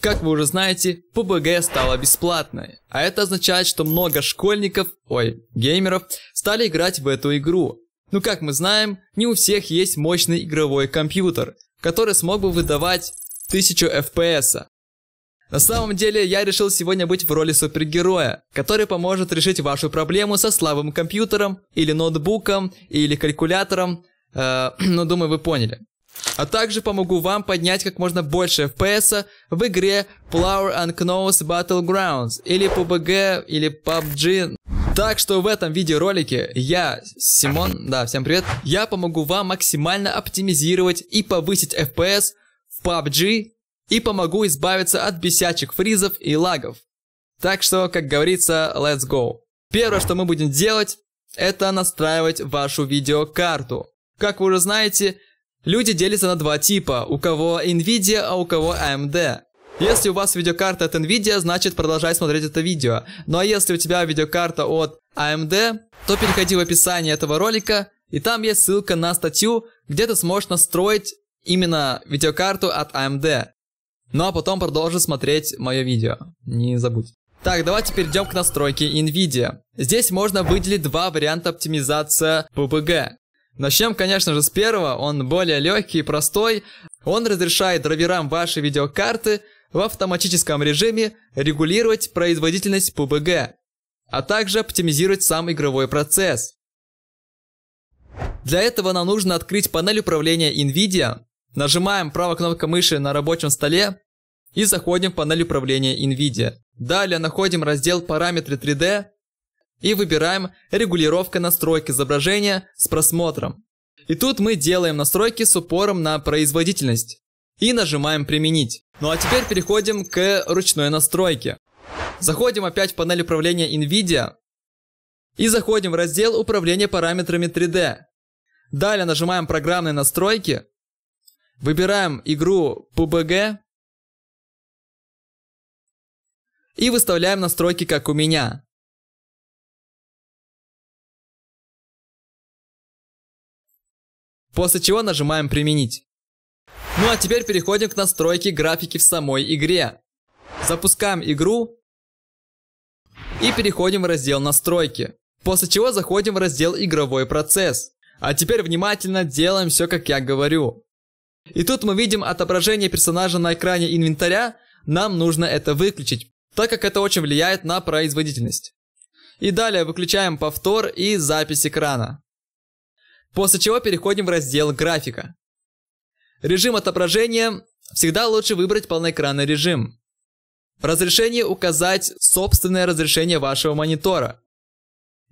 Как вы уже знаете, PUBG стала бесплатной, а это означает, что много школьников, ой, геймеров, стали играть в эту игру. Но ну, как мы знаем, не у всех есть мощный игровой компьютер, который смог бы выдавать 1000 FPS. На самом деле, я решил сегодня быть в роли супергероя, который поможет решить вашу проблему со слабым компьютером, или ноутбуком, или калькулятором, э, но ну, думаю, вы поняли. А также помогу вам поднять как можно больше FPS в игре Flower Unknown's Battlegrounds или PUBG или PUBG. Так что в этом видеоролике я, Симон, да, всем привет, я помогу вам максимально оптимизировать и повысить FPS в PUBG и помогу избавиться от бесячих фризов и лагов. Так что, как говорится, let's go. Первое, что мы будем делать, это настраивать вашу видеокарту. Как вы уже знаете, Люди делятся на два типа, у кого Nvidia, а у кого AMD. Если у вас видеокарта от Nvidia, значит продолжай смотреть это видео. Ну а если у тебя видеокарта от AMD, то переходи в описание этого ролика, и там есть ссылка на статью, где ты сможешь настроить именно видеокарту от AMD. Ну а потом продолжи смотреть мое видео, не забудь. Так, давайте перейдем к настройке NVIDIA. Здесь можно выделить два варианта оптимизации PBG. Начнем, конечно же, с первого, он более легкий и простой. Он разрешает драйверам вашей видеокарты в автоматическом режиме регулировать производительность PUBG, а также оптимизировать сам игровой процесс. Для этого нам нужно открыть панель управления NVIDIA, нажимаем правой кнопкой мыши на рабочем столе и заходим в панель управления NVIDIA. Далее находим раздел «Параметры 3D», и выбираем регулировка настроек изображения с просмотром. И тут мы делаем настройки с упором на производительность и нажимаем «Применить». Ну а теперь переходим к ручной настройке. Заходим опять в панель управления NVIDIA и заходим в раздел «Управление параметрами 3D». Далее нажимаем «Программные настройки», выбираем игру PUBG и выставляем настройки как у меня. после чего нажимаем «Применить». Ну а теперь переходим к настройке графики в самой игре. Запускаем игру и переходим в раздел «Настройки», после чего заходим в раздел «Игровой процесс». А теперь внимательно делаем все, как я говорю. И тут мы видим отображение персонажа на экране инвентаря, нам нужно это выключить, так как это очень влияет на производительность. И далее выключаем повтор и запись экрана. После чего переходим в раздел «Графика». Режим отображения всегда лучше выбрать полноэкранный режим. В разрешении указать собственное разрешение вашего монитора.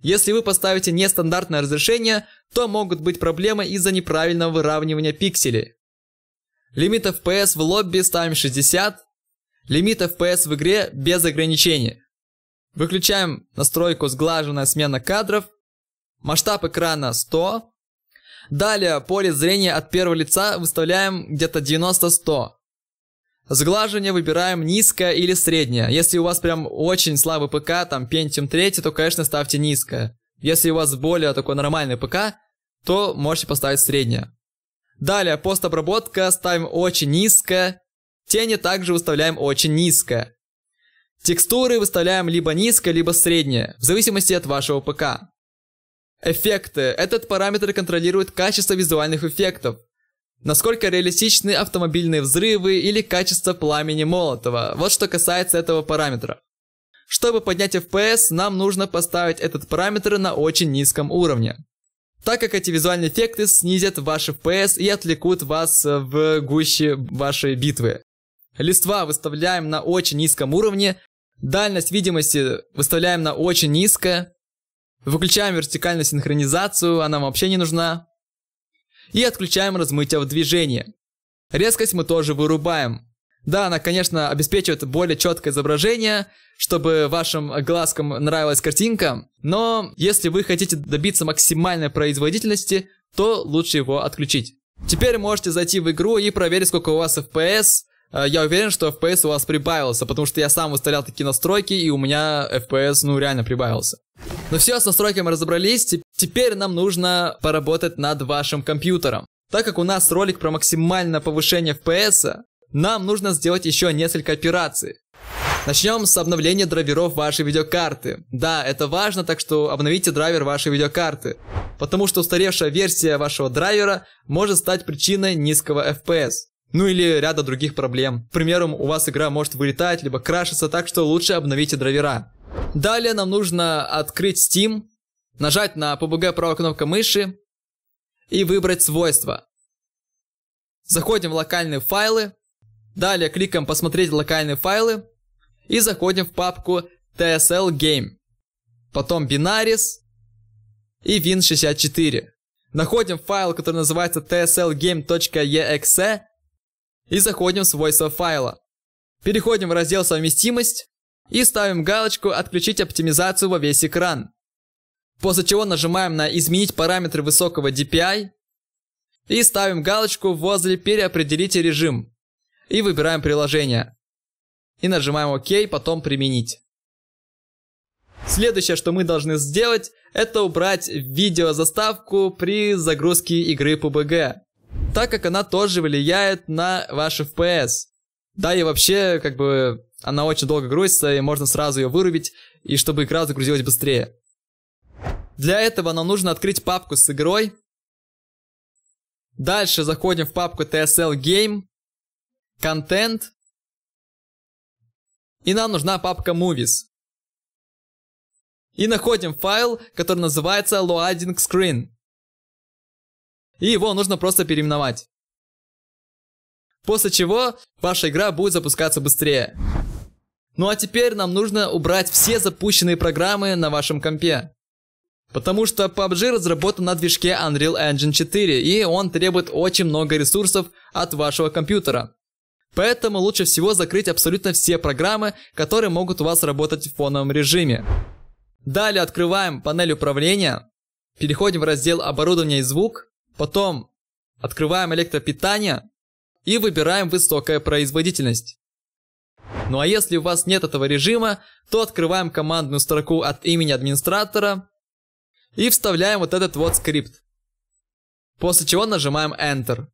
Если вы поставите нестандартное разрешение, то могут быть проблемы из-за неправильного выравнивания пикселей. Лимит FPS в лобби ставим 60. Лимит FPS в игре без ограничений. Выключаем настройку «Сглаженная смена кадров». Масштаб экрана 100. Далее поле зрения от первого лица выставляем где-то 90-100. Сглаживание выбираем низкое или среднее. Если у вас прям очень слабый ПК, там Pentium 3, то, конечно, ставьте низкое. Если у вас более такой нормальный ПК, то можете поставить среднее. Далее, постобработка ставим очень низкое. Тени также выставляем очень низкое. Текстуры выставляем либо низко, либо среднее, в зависимости от вашего ПК. Эффекты. Этот параметр контролирует качество визуальных эффектов. Насколько реалистичны автомобильные взрывы или качество пламени молотого. Вот что касается этого параметра. Чтобы поднять FPS, нам нужно поставить этот параметр на очень низком уровне. Так как эти визуальные эффекты снизят ваш FPS и отвлекут вас в гуще вашей битвы. Листва выставляем на очень низком уровне, дальность видимости выставляем на очень низко, Выключаем вертикальную синхронизацию, она вообще не нужна. И отключаем размытие в движении. Резкость мы тоже вырубаем. Да, она, конечно, обеспечивает более четкое изображение, чтобы вашим глазкам нравилась картинка, но если вы хотите добиться максимальной производительности, то лучше его отключить. Теперь можете зайти в игру и проверить, сколько у вас FPS. Э, я уверен, что FPS у вас прибавился, потому что я сам выставлял такие настройки, и у меня FPS, ну, реально прибавился. Ну все, с настройками разобрались, теперь нам нужно поработать над вашим компьютером. Так как у нас ролик про максимальное повышение FPS, нам нужно сделать еще несколько операций. Начнем с обновления драйверов вашей видеокарты. Да, это важно, так что обновите драйвер вашей видеокарты, потому что устаревшая версия вашего драйвера может стать причиной низкого FPS. Ну или ряда других проблем. К примеру, у вас игра может вылетать, либо крашиться, так что лучше обновите драйвера. Далее нам нужно открыть Steam, нажать на PBG правой кнопкой мыши и выбрать свойства. Заходим в локальные файлы, далее кликаем «Посмотреть локальные файлы» и заходим в папку TSL Game, потом Binaris и Win64. Находим файл, который называется tslgame.exe и заходим в свойства файла. Переходим в раздел «Совместимость» и ставим галочку «Отключить оптимизацию во весь экран». После чего нажимаем на «Изменить параметры высокого DPI» и ставим галочку возле «Переопределите режим» и выбираем приложение. И нажимаем «Ок», потом «Применить». Следующее, что мы должны сделать, это убрать видеозаставку при загрузке игры PUBG так как она тоже влияет на ваш FPS. Да, и вообще, как бы, она очень долго грузится, и можно сразу ее вырубить, и чтобы игра загрузилась быстрее. Для этого нам нужно открыть папку с игрой. Дальше заходим в папку TSL Game, Content, и нам нужна папка Movies. И находим файл, который называется Loading Screen и его нужно просто переименовать. После чего ваша игра будет запускаться быстрее. Ну а теперь нам нужно убрать все запущенные программы на вашем компе. Потому что PUBG разработан на движке Unreal Engine 4, и он требует очень много ресурсов от вашего компьютера. Поэтому лучше всего закрыть абсолютно все программы, которые могут у вас работать в фоновом режиме. Далее открываем панель управления, переходим в раздел «Оборудование и звук», Потом открываем электропитание и выбираем высокая производительность. Ну а если у вас нет этого режима, то открываем командную строку от имени администратора и вставляем вот этот вот скрипт. После чего нажимаем Enter.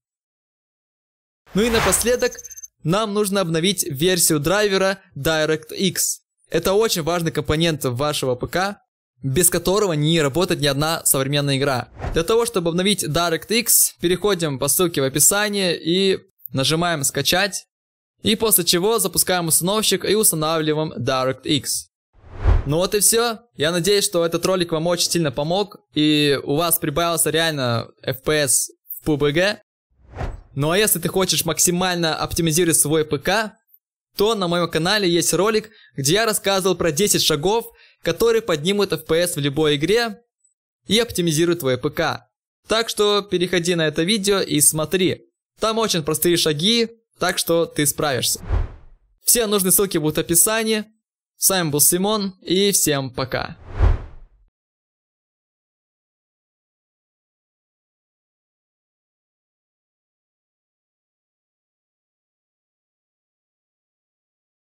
Ну и напоследок нам нужно обновить версию драйвера DirectX. Это очень важный компонент вашего ПК, без которого не работает ни одна современная игра. Для того, чтобы обновить DirectX, переходим по ссылке в описании и нажимаем «Скачать». И после чего запускаем установщик и устанавливаем DirectX. Ну вот и все. Я надеюсь, что этот ролик вам очень сильно помог, и у вас прибавился реально FPS в PUBG. Ну а если ты хочешь максимально оптимизировать свой ПК, то на моем канале есть ролик, где я рассказывал про 10 шагов, которые поднимут FPS в любой игре и оптимизируют твой ПК. Так что переходи на это видео и смотри. Там очень простые шаги, так что ты справишься. Все нужные ссылки будут в описании. С вами был Симон и всем пока.